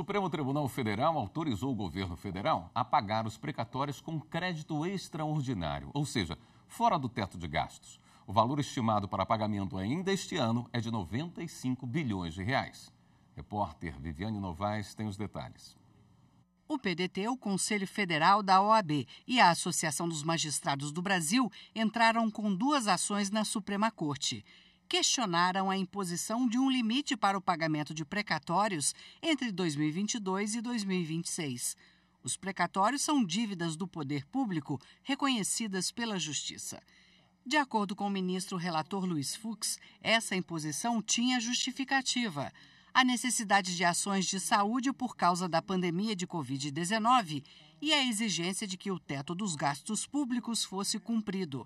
Supremo Tribunal Federal autorizou o governo federal a pagar os precatórios com crédito extraordinário, ou seja, fora do teto de gastos. O valor estimado para pagamento ainda este ano é de 95 bilhões de reais. Repórter Viviane Novaes tem os detalhes. O PDT, o Conselho Federal da OAB e a Associação dos Magistrados do Brasil entraram com duas ações na Suprema Corte questionaram a imposição de um limite para o pagamento de precatórios entre 2022 e 2026. Os precatórios são dívidas do poder público reconhecidas pela Justiça. De acordo com o ministro relator Luiz Fux, essa imposição tinha justificativa. A necessidade de ações de saúde por causa da pandemia de Covid-19 e a exigência de que o teto dos gastos públicos fosse cumprido.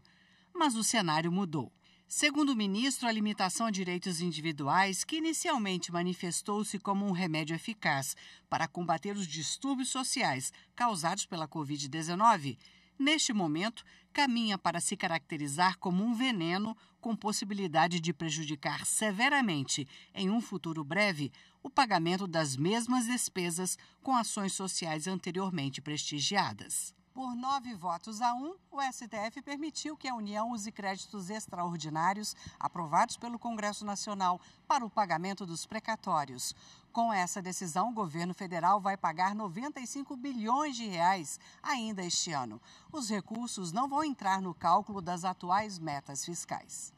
Mas o cenário mudou. Segundo o ministro, a limitação a direitos individuais, que inicialmente manifestou-se como um remédio eficaz para combater os distúrbios sociais causados pela Covid-19, neste momento caminha para se caracterizar como um veneno com possibilidade de prejudicar severamente, em um futuro breve, o pagamento das mesmas despesas com ações sociais anteriormente prestigiadas. Por nove votos a um, o STF permitiu que a União use créditos extraordinários aprovados pelo Congresso Nacional para o pagamento dos precatórios. Com essa decisão, o governo federal vai pagar 95 bilhões de reais ainda este ano. Os recursos não vão entrar no cálculo das atuais metas fiscais.